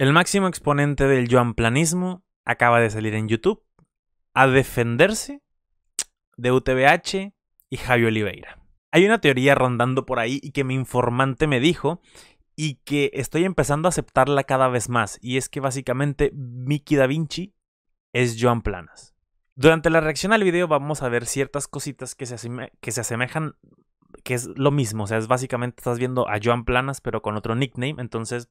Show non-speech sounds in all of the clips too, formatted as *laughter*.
El máximo exponente del Joan Planismo acaba de salir en YouTube a defenderse de UTBH y Javi Oliveira. Hay una teoría rondando por ahí y que mi informante me dijo y que estoy empezando a aceptarla cada vez más y es que básicamente Mickey Da Vinci es Joan Planas. Durante la reacción al video vamos a ver ciertas cositas que se, que se asemejan, que es lo mismo, o sea, es básicamente estás viendo a Joan Planas pero con otro nickname, entonces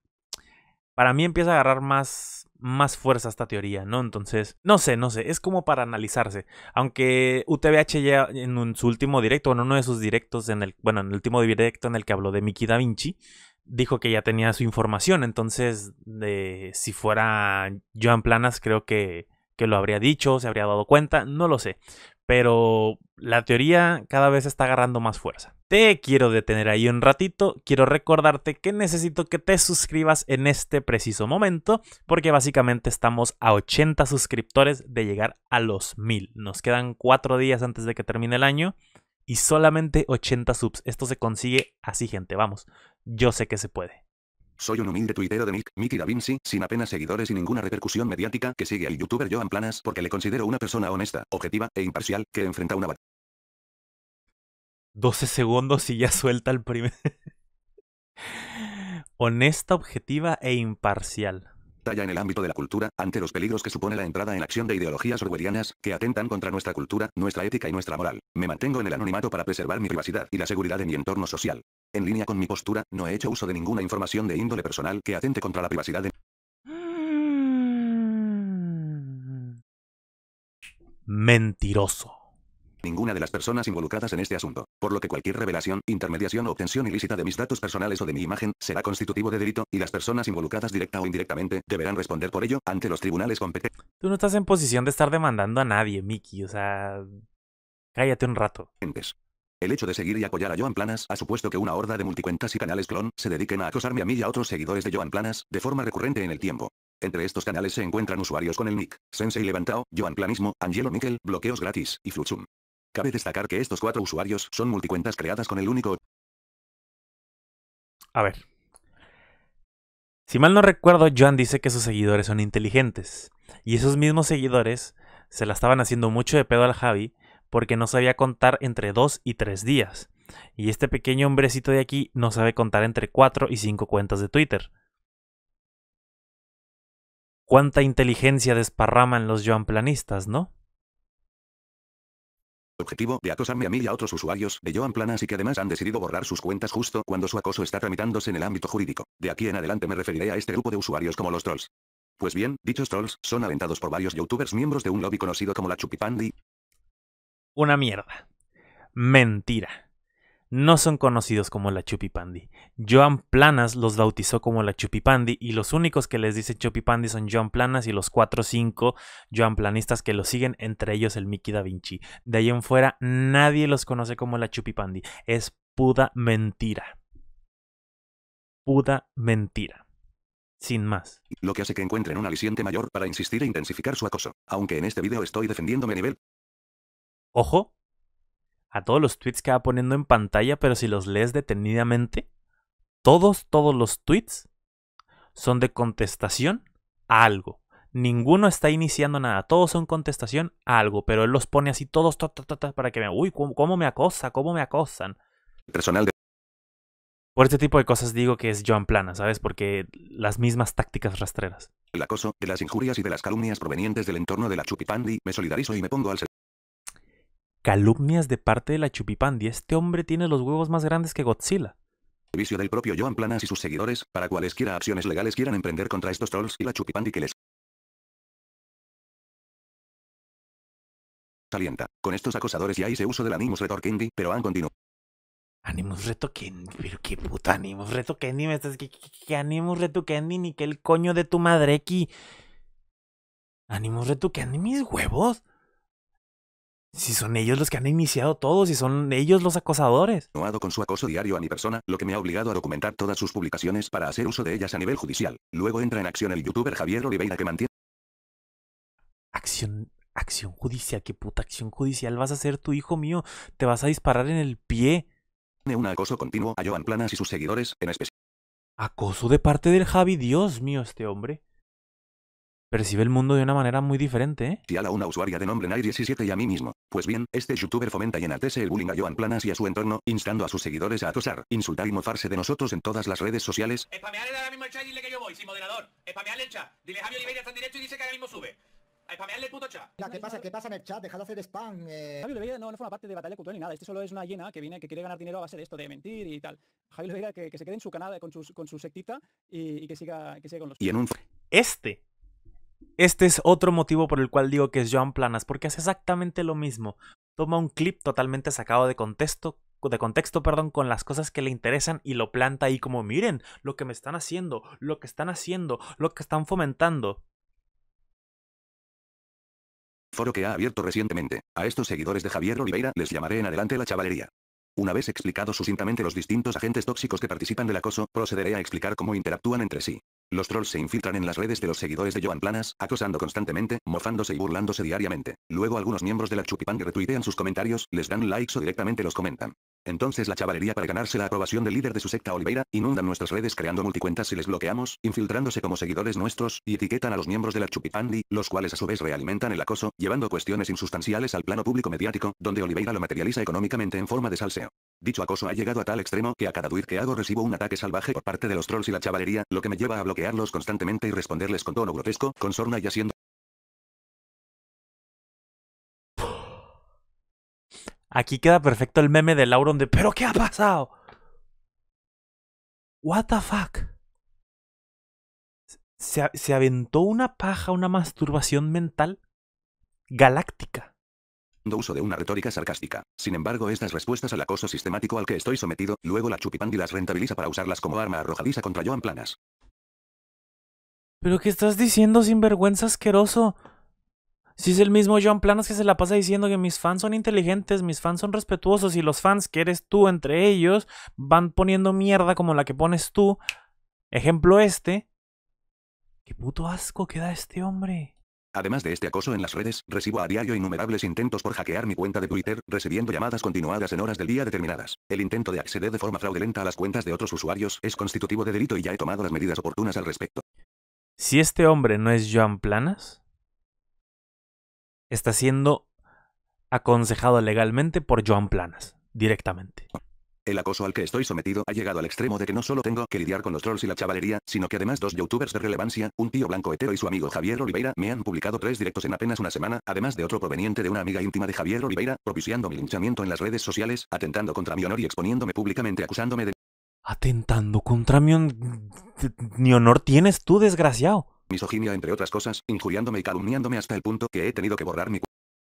para mí empieza a agarrar más, más fuerza esta teoría, ¿no? Entonces, no sé, no sé, es como para analizarse. Aunque UTBH ya en, un, su último directo, en uno de sus directos, en el, bueno, en el último directo en el que habló de Mickey Da Vinci, dijo que ya tenía su información. Entonces, de, si fuera Joan Planas, creo que que lo habría dicho, se habría dado cuenta, no lo sé. Pero la teoría cada vez está agarrando más fuerza. Te quiero detener ahí un ratito, quiero recordarte que necesito que te suscribas en este preciso momento, porque básicamente estamos a 80 suscriptores de llegar a los 1000. Nos quedan 4 días antes de que termine el año y solamente 80 subs. Esto se consigue así, gente, vamos, yo sé que se puede. Soy un humilde tuitero de Nick, Mickey Da Vinci, sin apenas seguidores y ninguna repercusión mediática que sigue al youtuber Joan Planas porque le considero una persona honesta, objetiva e imparcial que enfrenta una batalla. 12 segundos y ya suelta el primer. honesta, objetiva e imparcial talla en el ámbito de la cultura, ante los peligros que supone la entrada en acción de ideologías orwellianas, que atentan contra nuestra cultura, nuestra ética y nuestra moral. Me mantengo en el anonimato para preservar mi privacidad y la seguridad de mi entorno social. En línea con mi postura, no he hecho uso de ninguna información de índole personal que atente contra la privacidad de... Mm. Mentiroso. Ninguna de las personas involucradas en este asunto, por lo que cualquier revelación, intermediación o obtención ilícita de mis datos personales o de mi imagen será constitutivo de delito y las personas involucradas directa o indirectamente deberán responder por ello ante los tribunales competentes. Tú no estás en posición de estar demandando a nadie, Mickey, o sea, cállate un rato. El hecho de seguir y apoyar a Joan Planas ha supuesto que una horda de multicuentas y canales clon se dediquen a acosarme a mí y a otros seguidores de Joan Planas, de forma recurrente en el tiempo. Entre estos canales se encuentran usuarios con el nick, Sensei Levantao, Joan Planismo, Angelo Miquel, Bloqueos Gratis, y Fluchum. Cabe destacar que estos cuatro usuarios son multicuentas creadas con el único... A ver. Si mal no recuerdo, Joan dice que sus seguidores son inteligentes. Y esos mismos seguidores se la estaban haciendo mucho de pedo al Javi porque no sabía contar entre dos y tres días. Y este pequeño hombrecito de aquí no sabe contar entre cuatro y cinco cuentas de Twitter. Cuánta inteligencia desparraman los joanplanistas, ¿no? objetivo de acosarme a mí y a otros usuarios de Joan Planas y que además han decidido borrar sus cuentas justo cuando su acoso está tramitándose en el ámbito jurídico. De aquí en adelante me referiré a este grupo de usuarios como los trolls. Pues bien, dichos trolls son alentados por varios youtubers miembros de un lobby conocido como la Chupipandi, una mierda. Mentira. No son conocidos como la pandi Joan Planas los bautizó como la Chupipandi y los únicos que les dicen Chupipandi son Joan Planas y los 4 o 5 Joan Planistas que los siguen, entre ellos el Mickey Da Vinci. De ahí en fuera nadie los conoce como la pandi Es puda mentira. Puda mentira sin más. Lo que hace que encuentren un aliciente mayor para insistir e intensificar su acoso. Aunque en este video estoy defendiéndome nivel Ojo a todos los tweets que va poniendo en pantalla, pero si los lees detenidamente, todos, todos los tweets son de contestación a algo. Ninguno está iniciando nada, todos son contestación a algo, pero él los pone así todos para que me, uy, ¿cómo, me acosa, cómo me acosan. Personal de por este tipo de cosas digo que es Joan Plana, ¿sabes? Porque las mismas tácticas rastreras. El acoso, de las injurias y de las calumnias provenientes del entorno de la chupipandi, me solidarizo y me pongo al calumnias de parte de la Chupipandi. este hombre tiene los huevos más grandes que Godzilla. Vicio del propio Joan Planas y sus seguidores, para cualesquiera acciones legales quieran emprender contra estos trolls y la Chupipandi que les Salienta, Con estos acosadores ya hice uso del Animus Retorquendi, pero han continuado. Animus Retorquendi, pero qué puta Animus Retorquendi, me estás que, Animus ni qué el coño de tu madre aquí. Animus Retorquendi, mis huevos. Si son ellos los que han iniciado todo, si son ellos los acosadores. No hago con su acoso diario a mi persona, lo que me ha obligado a documentar todas sus publicaciones para hacer uso de ellas a nivel judicial. Luego entra en acción el youtuber Javier Oliveira que mantiene... Acción... Acción judicial, qué puta acción judicial vas a hacer tu hijo mío. Te vas a disparar en el pie. Un acoso continuo a Joan Planas y sus seguidores, en especial. ¿Acoso de parte del Javi? Dios mío, este hombre percibe el mundo de una manera muy diferente, ¿eh? Y a la una usuaria de nombre nai 17 y a mí mismo. Pues bien, este youtuber fomenta y enaltece el bullying a Joan Planas y a su entorno, instando a sus seguidores a atosar, insultar y mofarse de nosotros en todas las redes sociales. Spamearle ahora mismo el chat y dile que yo voy, sin moderador. Spamearle el chat. Dile Javier Oliveira está en directo y dice que ahora mismo sube. A el chat. ¿Qué pasa? ¿Qué pasa en el chat? Dejad de hacer spam. Eh... Javier Oliveira no, no forma parte de batalla cultural ni nada. Este solo es una llena que viene, que quiere ganar dinero a base de esto, de mentir y tal. Javier Oliveira que, que se quede en su canal con, sus, con su sectita y, y que, siga, que siga con los... Y en un... Este este es otro motivo por el cual digo que es Joan Planas, porque hace exactamente lo mismo. Toma un clip totalmente sacado de contexto, de contexto, perdón, con las cosas que le interesan y lo planta ahí como miren lo que me están haciendo, lo que están haciendo, lo que están fomentando. Foro que ha abierto recientemente. A estos seguidores de Javier Oliveira les llamaré en adelante la chavalería. Una vez explicados sucintamente los distintos agentes tóxicos que participan del acoso, procederé a explicar cómo interactúan entre sí. Los trolls se infiltran en las redes de los seguidores de Joan Planas, acosando constantemente, mofándose y burlándose diariamente. Luego algunos miembros de la Chupipang retuitean sus comentarios, les dan likes o directamente los comentan. Entonces la chavalería para ganarse la aprobación del líder de su secta Oliveira, inundan nuestras redes creando multicuentas y les bloqueamos, infiltrándose como seguidores nuestros, y etiquetan a los miembros de la Chupipandi, los cuales a su vez realimentan el acoso, llevando cuestiones insustanciales al plano público mediático, donde Oliveira lo materializa económicamente en forma de salseo. Dicho acoso ha llegado a tal extremo que a cada tweet que hago recibo un ataque salvaje por parte de los trolls y la chavalería, lo que me lleva a bloquearlos constantemente y responderles con tono grotesco, con sorna y haciendo Aquí queda perfecto el meme de Lauron de ¿Pero qué ha pasado? What the fuck? Se, se aventó una paja, una masturbación mental galáctica No uso de una retórica sarcástica. Sin embargo, estas respuestas al acoso sistemático al que estoy sometido, luego la Chupipandi las rentabiliza para usarlas como arma arrojadiza contra Joan Planas. ¿Pero qué estás diciendo, sinvergüenza asqueroso? Si es el mismo John Planas que se la pasa diciendo que mis fans son inteligentes, mis fans son respetuosos y los fans que eres tú entre ellos van poniendo mierda como la que pones tú. Ejemplo este. Qué puto asco que da este hombre. Además de este acoso en las redes, recibo a diario innumerables intentos por hackear mi cuenta de Twitter, recibiendo llamadas continuadas en horas del día determinadas. El intento de acceder de forma fraudulenta a las cuentas de otros usuarios es constitutivo de delito y ya he tomado las medidas oportunas al respecto. Si este hombre no es Joan Planas, está siendo aconsejado legalmente por Joan Planas, directamente. El acoso al que estoy sometido ha llegado al extremo de que no solo tengo que lidiar con los trolls y la chavalería, sino que además dos youtubers de relevancia, un tío blanco hetero y su amigo Javier Oliveira, me han publicado tres directos en apenas una semana, además de otro proveniente de una amiga íntima de Javier Oliveira, propiciando mi linchamiento en las redes sociales, atentando contra mi honor y exponiéndome públicamente acusándome de... Atentando contra mi, honor tienes tú, desgraciado misoginia entre otras cosas, injuriándome y calumniándome hasta el punto que he tenido que borrar mi...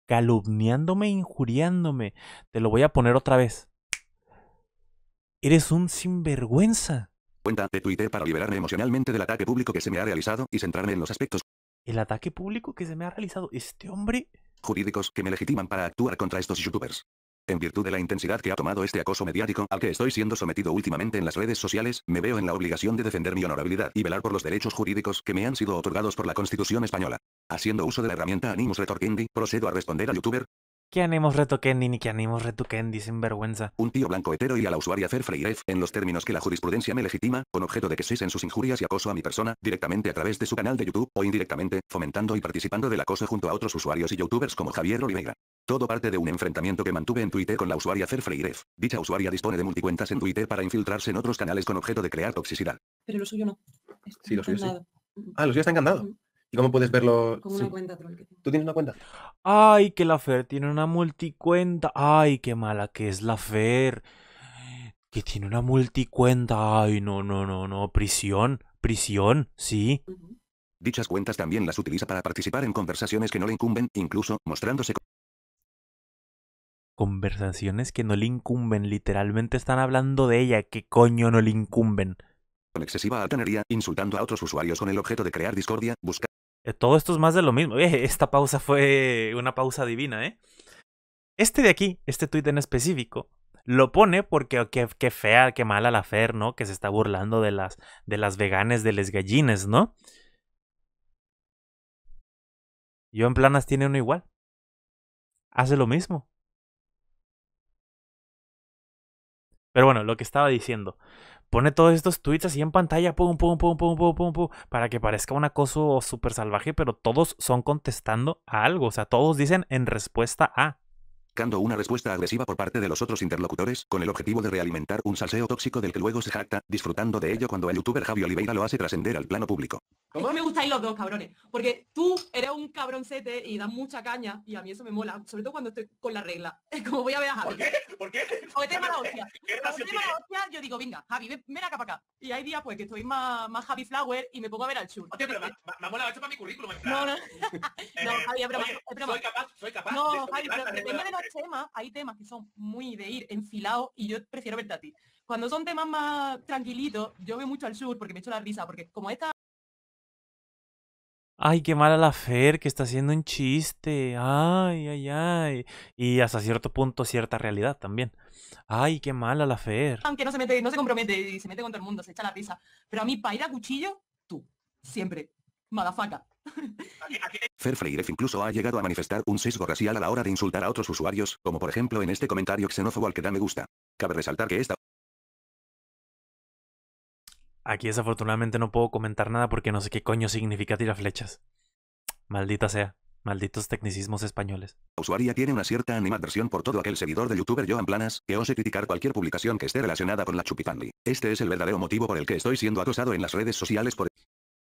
Calumniándome, injuriándome. Te lo voy a poner otra vez. Eres un sinvergüenza. Cuenta de Twitter para liberarme emocionalmente del ataque público que se me ha realizado y centrarme en los aspectos... El ataque público que se me ha realizado. Este hombre... Jurídicos que me legitiman para actuar contra estos youtubers. En virtud de la intensidad que ha tomado este acoso mediático al que estoy siendo sometido últimamente en las redes sociales, me veo en la obligación de defender mi honorabilidad y velar por los derechos jurídicos que me han sido otorgados por la Constitución española. Haciendo uso de la herramienta Animus Retorquindi, procedo a responder a youtuber, ¿Qué animos retoquendi ni qué animos retoquendi, sin vergüenza. Un tío blanco hetero y a la usuaria Fer en los términos que la jurisprudencia me legitima, con objeto de que cesen sus injurias y acoso a mi persona, directamente a través de su canal de YouTube, o indirectamente, fomentando y participando del acoso junto a otros usuarios y youtubers como Javier Oliveira. Todo parte de un enfrentamiento que mantuve en Twitter con la usuaria Fer Dicha usuaria dispone de multicuentas en Twitter para infiltrarse en otros canales con objeto de crear toxicidad. Pero lo suyo no. sí, lo suyo sí. Ah, lo suyo está encantado. ¿Y cómo puedes verlo? ¿Tú tienes una cuenta? Ay, que la Fer tiene una multicuenta. Ay, qué mala que es la Fer. Que tiene una multicuenta. Ay, no, no, no, no. Prisión. Prisión, sí. Dichas cuentas también las utiliza para participar en conversaciones que no le incumben, incluso mostrándose. Conversaciones que no le incumben, literalmente están hablando de ella, ¿Qué coño no le incumben. Con excesiva altanería, insultando a otros usuarios con el objeto de crear discordia, buscando. Eh, todo esto es más de lo mismo. *laughs* esta pausa fue una pausa divina, ¿eh? Este de aquí, este tuit en específico, lo pone porque oh, qué, fea, qué mala la Fer, ¿no? Que se está burlando de las, de las veganes, de las gallines, ¿no? Yo en planas tiene uno igual. Hace lo mismo. Pero bueno, lo que estaba diciendo pone todos estos tweets así en pantalla, pum, pum, pum, pum, pum, pum, para que parezca un acoso súper salvaje, pero todos son contestando a algo, o sea, todos dicen en respuesta a buscando una respuesta agresiva por parte de los otros interlocutores, con el objetivo de realimentar un salseo tóxico del que luego se jacta, disfrutando de ello cuando el youtuber Javi Oliveira lo hace trascender al plano público. ¿Cómo? me gustáis los dos, cabrones. Porque tú eres un cabroncete y das mucha caña y a mí eso me mola. Sobre todo cuando estoy con la regla. *laughs* Es como voy a ver a Javi. ¿Por qué? ¿Por qué? Porque este hostia. *laughs* Este hostia, yo digo, venga, Javi, ven, acá para acá. Y hay días pues que estoy más, más Javi Flower y me pongo a ver al chulo Hostia, pero me, me, para mi currículum. No, no. *laughs* Eh, no, Javi, soy capaz, soy capaz. No, Javi, pero hay temas que son muy de ir enfilados y yo prefiero verte a ti. Cuando son temas más tranquilitos, yo veo mucho al sur porque me echo la risa, porque como esta... Ay, qué mala la Fer, que está haciendo un chiste. Ay, ay, ay. Y hasta cierto punto cierta realidad también. Ay, qué mala la Fer. Aunque no se mete, no se compromete y se mete con todo el mundo, se echa la risa. Pero a mí, para ir a cuchillo, tú. Siempre. Madafaca. Fer incluso ha llegado a manifestar un sesgo racial a la hora de insultar a otros usuarios, como por ejemplo en este comentario xenófobo al que da me gusta. Cabe resaltar que esta... Aquí desafortunadamente no puedo comentar nada porque no sé qué coño significa tirar flechas. Maldita sea. Malditos tecnicismos españoles. La usuaria tiene una cierta animadversión por todo aquel seguidor del youtuber Joan Planas, que ose criticar cualquier publicación que esté relacionada con la chupipandi. Este es el verdadero motivo por el que estoy siendo acosado en las redes sociales por...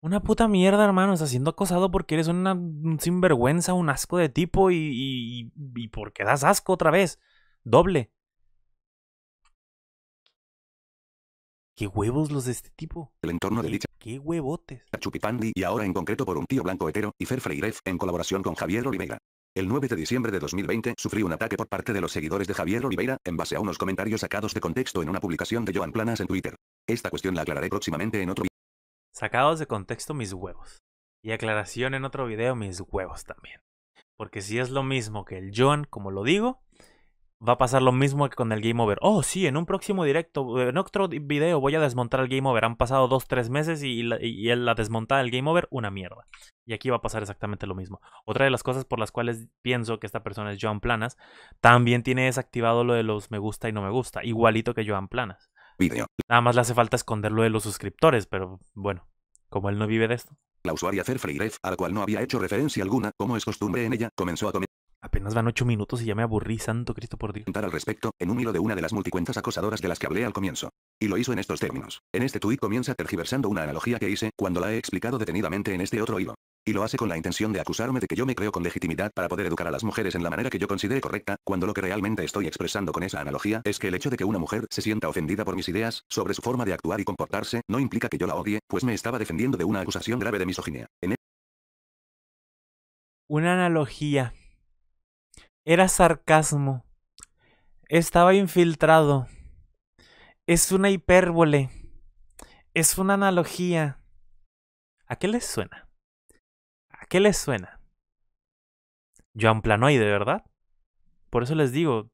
Una puta mierda, hermano. Estás acosado porque eres una, sinvergüenza, un asco de tipo y, y, y porque das asco otra vez. Doble. ¿Qué huevos los de este tipo? El entorno de dicha. ¿Qué huevotes? Chupipandi y ahora en concreto por un tío blanco hetero y Fer Freiref en colaboración con Javier Oliveira. El 9 de diciembre de 2020 sufrió un ataque por parte de los seguidores de Javier Oliveira, en base a unos comentarios sacados de contexto en una publicación de Joan Planas en Twitter. Esta cuestión la aclararé próximamente en otro Sacados de contexto mis huevos. Y aclaración en otro video mis huevos también. Porque si es lo mismo que el Joan, como lo digo, va a pasar lo mismo que con el Game Over. Oh, sí, en un próximo directo, en otro video voy a desmontar el Game Over. Han pasado dos, tres meses y la, la desmontada del Game Over, una mierda. Y aquí va a pasar exactamente lo mismo. Otra de las cosas por las cuales pienso que esta persona es Joan Planas, también tiene desactivado lo de los me gusta y no me gusta, igualito que Joan Planas. Video. Nada más le hace falta esconder lo de los suscriptores, pero bueno. Como él no vive de esto. La usuaria Ref, a la cual no había hecho referencia alguna, como es costumbre en ella, comenzó a comer. Apenas van ocho minutos y ya me aburrí, santo Cristo por Dios. Al respecto, en un hilo de una de las multicuentas acosadoras de las que hablé al comienzo. Y lo hizo en estos términos. En este tuit comienza tergiversando una analogía que hice, cuando la he explicado detenidamente en este otro hilo. Y lo hace con la intención de acusarme de que yo me creo con legitimidad para poder educar a las mujeres en la manera que yo considere correcta, cuando lo que realmente estoy expresando con esa analogía es que el hecho de que una mujer se sienta ofendida por mis ideas, sobre su forma de actuar y comportarse, no implica que yo la odie, pues me estaba defendiendo de una acusación grave de misoginia. En e una analogía. Era sarcasmo. Estaba infiltrado. Es una hipérbole. Es una analogía. ¿A qué les suena? ¿A qué les suena? Joan Planoide, ¿verdad? Por eso les digo.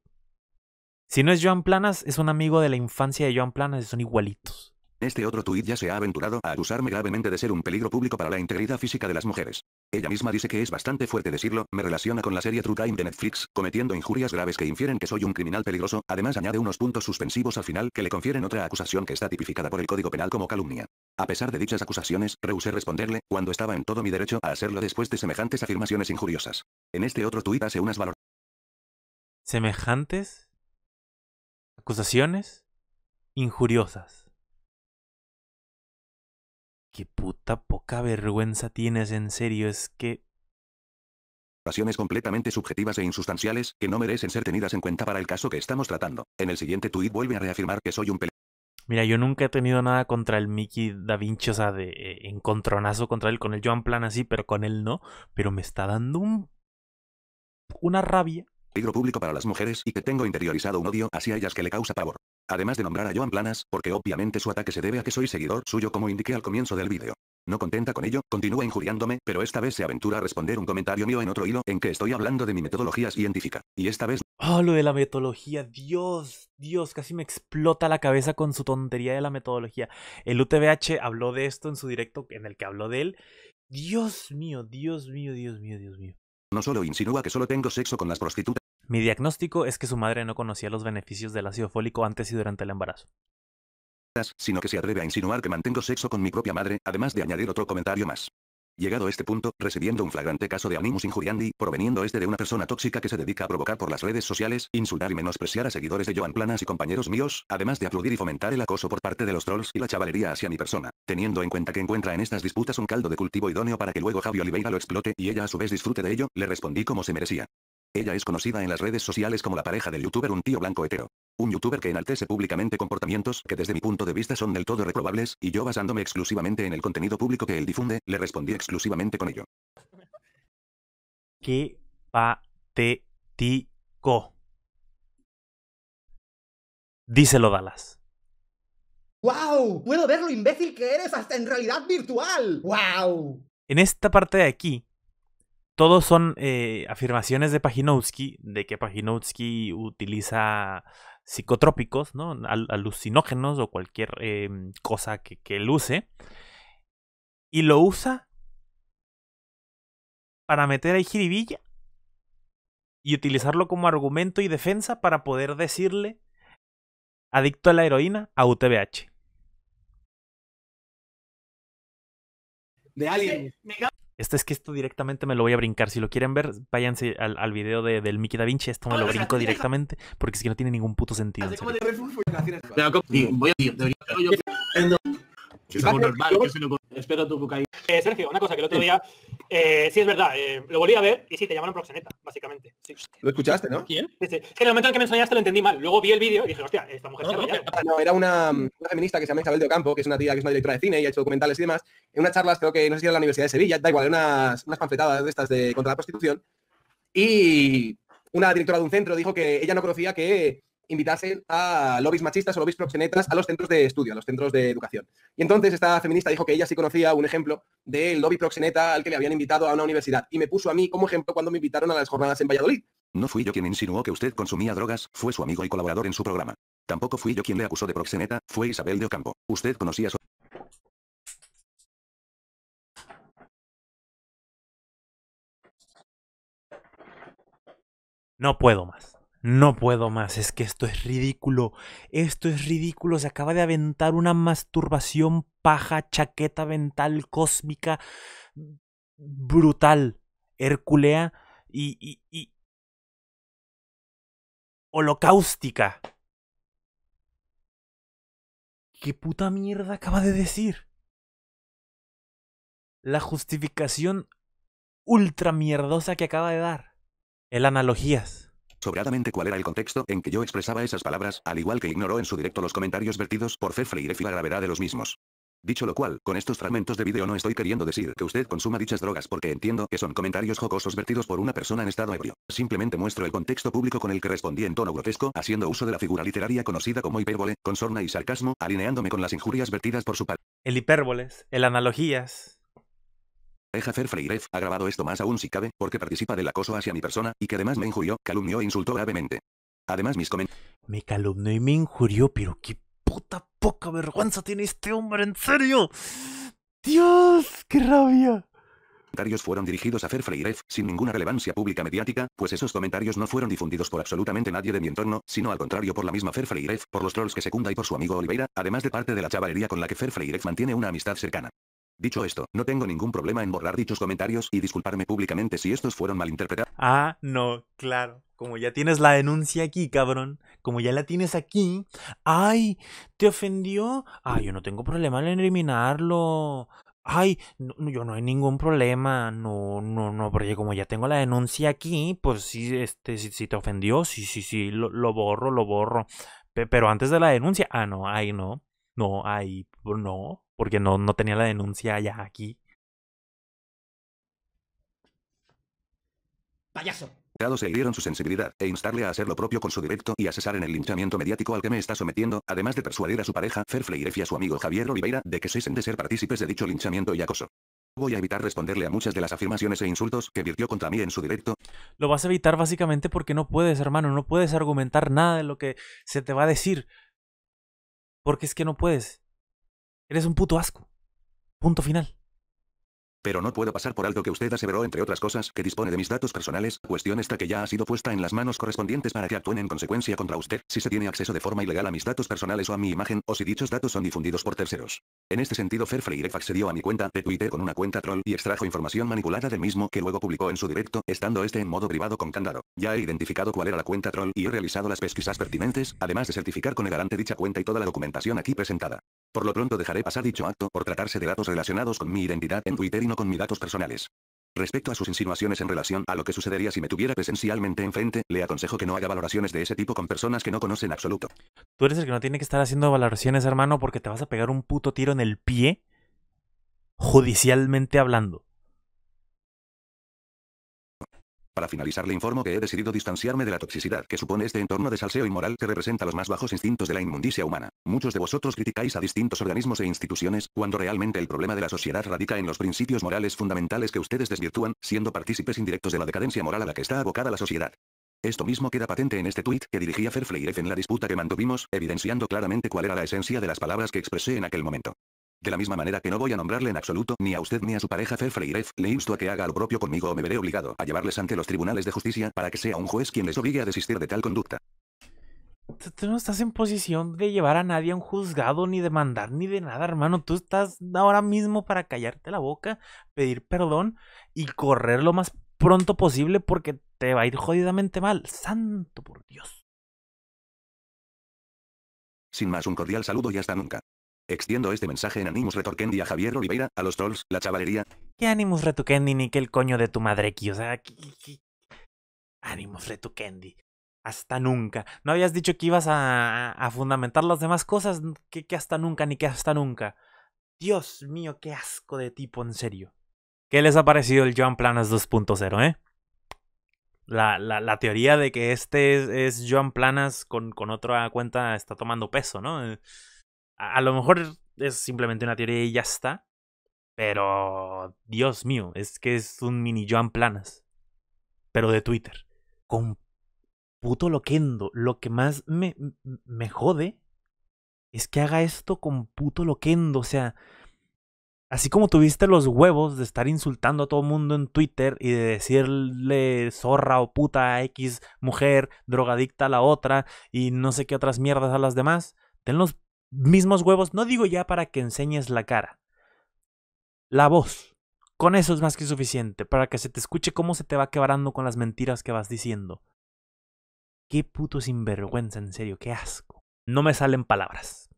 Si no es Joan Planas, es un amigo de la infancia de Joan Planas y son igualitos. Este otro tuit ya se ha aventurado a acusarme gravemente de ser un peligro público para la integridad física de las mujeres. Ella misma dice que es bastante fuerte decirlo, me relaciona con la serie True Crime de Netflix, cometiendo injurias graves que infieren que soy un criminal peligroso, además añade unos puntos suspensivos al final que le confieren otra acusación que está tipificada por el Código Penal como calumnia. A pesar de dichas acusaciones, rehusé responderle, cuando estaba en todo mi derecho a hacerlo después de semejantes afirmaciones injuriosas. En este otro tuit hace unas valor... ¿Semejantes? ¿Acusaciones? Injuriosas qué puta poca vergüenza tienes, en serio, es que... Pasiones completamente subjetivas e insustanciales, que no merecen ser tenidas en cuenta para el caso que estamos tratando. En el siguiente tuit vuelve a reafirmar que soy un pele... Mira, yo nunca he tenido nada contra el Mickey Da Vinci, o sea, de eh, encontronazo contra él, con el Joan Plan así, pero con él no. Pero me está dando un... una rabia. Peligro público para las mujeres y que tengo interiorizado un odio hacia ellas que le causa pavor. Además de nombrar a Joan Planas, porque obviamente su ataque se debe a que soy seguidor suyo como indiqué al comienzo del vídeo. No contenta con ello, continúa injuriándome, pero esta vez se aventura a responder un comentario mío en otro hilo en que estoy hablando de mi metodología científica. Y esta vez... Oh, lo de la metodología, Dios, Dios, casi me explota la cabeza con su tontería de la metodología. El UTBH habló de esto en su directo en el que habló de él. Dios mío, Dios mío, Dios mío, Dios mío. No solo insinúa que solo tengo sexo con las prostitutas mi diagnóstico es que su madre no conocía los beneficios del ácido fólico antes y durante el embarazo. Sino que se atreve a insinuar que mantengo sexo con mi propia madre, además de añadir otro comentario más. Llegado a este punto, recibiendo un flagrante caso de animus injuriandi, proveniendo este de una persona tóxica que se dedica a provocar por las redes sociales, insultar y menospreciar a seguidores de Joan Planas y compañeros míos, además de aplaudir y fomentar el acoso por parte de los trolls y la chavalería hacia mi persona, teniendo en cuenta que encuentra en estas disputas un caldo de cultivo idóneo para que luego Javi Oliveira lo explote y ella a su vez disfrute de ello, le respondí como se merecía. Ella es conocida en las redes sociales como la pareja del youtuber un tío blanco hetero. Un youtuber que enaltece públicamente comportamientos que desde mi punto de vista son del todo reprobables, y yo basándome exclusivamente en el contenido público que él difunde, le respondí exclusivamente con ello. Qué patético. Díselo, Dallas. ¡Wow! Puedo ver lo imbécil que eres hasta en realidad virtual. ¡Wow! En esta parte de aquí, todos son eh, afirmaciones de Paginowski, de que Paginowski utiliza psicotrópicos, ¿no? alucinógenos o cualquier em, cosa que, él use. Y lo usa para meter ahí jiribilla y utilizarlo como argumento y defensa para poder decirle adicto a la heroína a UTBH. De alguien. Esto es que esto directamente me lo voy a brincar. Si lo quieren ver, váyanse al, video de, del Mickey Da Vinci. Esto me lo ah, brinco directamente porque es que no tiene ningún puto sentido. voy a decir, Espera tu Eh, Sergio, una cosa que el otro día eh, sí, es verdad. Eh, lo volví a ver y sí, te llamaron proxeneta, básicamente. Lo escuchaste, ¿no? ¿Quién? Sí, que en el momento en que me enseñaste lo entendí mal. Luego vi el vídeo y dije, hostia, esta mujer se no, ah, era una, feminista que se llama Isabel de Ocampo, que es una tía que es una directora de cine y ha hecho documentales y demás. En unas charlas, creo que no sé si era en la Universidad de Sevilla, da igual, unas, unas panfletadas de estas de contra la prostitución. Y una directora de un centro dijo que ella no conocía que invitase a lobbies machistas o lobbies proxenetas a los centros de estudio, a los centros de educación. Y entonces esta feminista dijo que ella sí conocía un ejemplo del lobby proxeneta al que le habían invitado a una universidad y me puso a mí como ejemplo cuando me invitaron a las jornadas en Valladolid. No fui yo quien insinuó que usted consumía drogas, fue su amigo y colaborador en su programa. Tampoco fui yo quien le acusó de proxeneta, fue Isabel de Ocampo. Usted conocía su... No puedo más. No puedo más, es que esto es ridículo, esto es ridículo, se acaba de aventar una masturbación paja, chaqueta mental cósmica, brutal, herculea y, y, y holocaustica. ¿Qué puta mierda acaba de decir? La justificación ultra mierdosa que acaba de dar. El analogías sobradamente cuál era el contexto en que yo expresaba esas palabras, al igual que ignoró en su directo los comentarios vertidos por Cefre y la gravedad de los mismos. Dicho lo cual, con estos fragmentos de vídeo no estoy queriendo decir que usted consuma dichas drogas porque entiendo que son comentarios jocosos vertidos por una persona en estado ebrio. Simplemente muestro el contexto público con el que respondí en tono grotesco, haciendo uso de la figura literaria conocida como hipérbole, con sorna y sarcasmo, alineándome con las injurias vertidas por su padre. El hipérboles, el analogías, Fer ha grabado esto más aún si cabe, porque participa del acoso hacia mi persona, y que además me injurió, calumnió e insultó gravemente. Además mis comentarios... Me calumnió y me injurió, pero qué puta poca vergüenza tiene este hombre, en serio. Dios, qué rabia. Comentarios fueron dirigidos a Fer sin ninguna relevancia pública mediática, pues esos comentarios no fueron difundidos por absolutamente nadie de mi entorno, sino al contrario por la misma Fer por los trolls que secunda y por su amigo Oliveira, además de parte de la chavalería con la que Fer mantiene una amistad cercana. Dicho esto, no tengo ningún problema en borrar dichos comentarios y disculparme públicamente si estos fueron malinterpretados. Ah, no, claro. Como ya tienes la denuncia aquí, cabrón. Como ya la tienes aquí. ¡Ay! ¿Te ofendió? ¡Ay, yo no tengo problema en eliminarlo! Ay, no, yo no hay ningún problema. No, no, no, porque como ya tengo la denuncia aquí, pues sí, este, si, te ofendió, sí, sí, sí, lo, lo borro, lo borro. pero antes de la denuncia, ah, no, ay, no. No, ay, no porque no, no tenía la denuncia ya aquí. Payaso. Grados se hirieron su sensibilidad, e instarle a hacer lo propio con su directo y a cesar en el linchamiento mediático al que me está sometiendo, además de persuadir a su pareja, ferfle y a su amigo Javier Oliveira, de que cesen de ser partícipes de dicho linchamiento y acoso. Voy a evitar responderle a muchas de las afirmaciones e insultos que virtió contra mí en su directo. Lo vas a evitar básicamente porque no puedes, hermano, no puedes argumentar nada de lo que se te va a decir. Porque es que no puedes. Eres un puto asco. Punto final. Pero no puedo pasar por algo que usted aseveró entre otras cosas que dispone de mis datos personales, cuestión esta que ya ha sido puesta en las manos correspondientes para que actúen en consecuencia contra usted si se tiene acceso de forma ilegal a mis datos personales o a mi imagen, o si dichos datos son difundidos por terceros. En este sentido Fairfreirex accedió a mi cuenta de Twitter con una cuenta troll y extrajo información manipulada del mismo que luego publicó en su directo, estando este en modo privado con candado. Ya he identificado cuál era la cuenta troll y he realizado las pesquisas pertinentes, además de certificar con el garante dicha cuenta y toda la documentación aquí presentada. Por lo pronto dejaré pasar dicho acto por tratarse de datos relacionados con mi identidad en Twitter y con mis datos personales. Respecto a sus insinuaciones en relación a lo que sucedería si me tuviera presencialmente enfrente, le aconsejo que no haga valoraciones de ese tipo con personas que no conocen absoluto. Tú eres el que no tiene que estar haciendo valoraciones, hermano, porque te vas a pegar un puto tiro en el pie, judicialmente hablando. Para finalizar le informo que he decidido distanciarme de la toxicidad que supone este entorno de salseo moral que representa los más bajos instintos de la inmundicia humana. Muchos de vosotros criticáis a distintos organismos e instituciones, cuando realmente el problema de la sociedad radica en los principios morales fundamentales que ustedes desvirtúan, siendo partícipes indirectos de la decadencia moral a la que está abocada la sociedad. Esto mismo queda patente en este tuit que dirigía Fer en la disputa que mantuvimos, evidenciando claramente cuál era la esencia de las palabras que expresé en aquel momento. De la misma manera que no voy a nombrarle en absoluto ni a usted ni a su pareja Fe le insto a que haga lo propio conmigo o me veré obligado a llevarles ante los tribunales de justicia para que sea un juez quien les obligue a desistir de tal conducta. Tú no estás en posición de llevar a nadie a un juzgado, ni de mandar, ni de nada, hermano. Tú estás ahora mismo para callarte la boca, pedir perdón y correr lo más pronto posible porque te va a ir jodidamente mal. Santo por Dios. Sin más, un cordial saludo y hasta nunca. Extiendo este mensaje en Animus Retorquendi a Javier Oliveira, a los trolls, la chavalería. ¿Qué Animus Retorquendi ni qué el coño de tu madre aquí? O sea, Animus Retorquendi. Hasta nunca. No habías dicho que ibas a, a fundamentar las demás cosas. Que, hasta nunca, ni que hasta nunca. Dios mío, qué asco de tipo, en serio. ¿Qué les ha parecido el Joan Planas 2.0, eh? La, la, la, teoría de que este es, es Joan Planas con, con otra cuenta está tomando peso, ¿no? A, lo mejor es simplemente una teoría y ya está. Pero, Dios mío, es que es un mini Joan Planas. Pero de Twitter. Con puto loquendo. Lo que más me, me jode es que haga esto con puto loquendo. O sea, Así como tuviste los huevos de estar insultando a todo mundo en Twitter y de decirle zorra o puta a X mujer, drogadicta a la otra y no sé qué otras mierdas a las demás, ten los mismos huevos, no digo ya para que enseñes la cara, la voz. Con eso es más que suficiente, para que se te escuche cómo se te va quebrando con las mentiras que vas diciendo. Qué puto sinvergüenza, en serio, qué asco. No me salen palabras.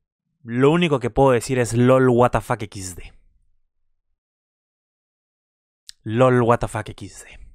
Lo único que puedo decir es lol fuck XD. LOL fuck XD.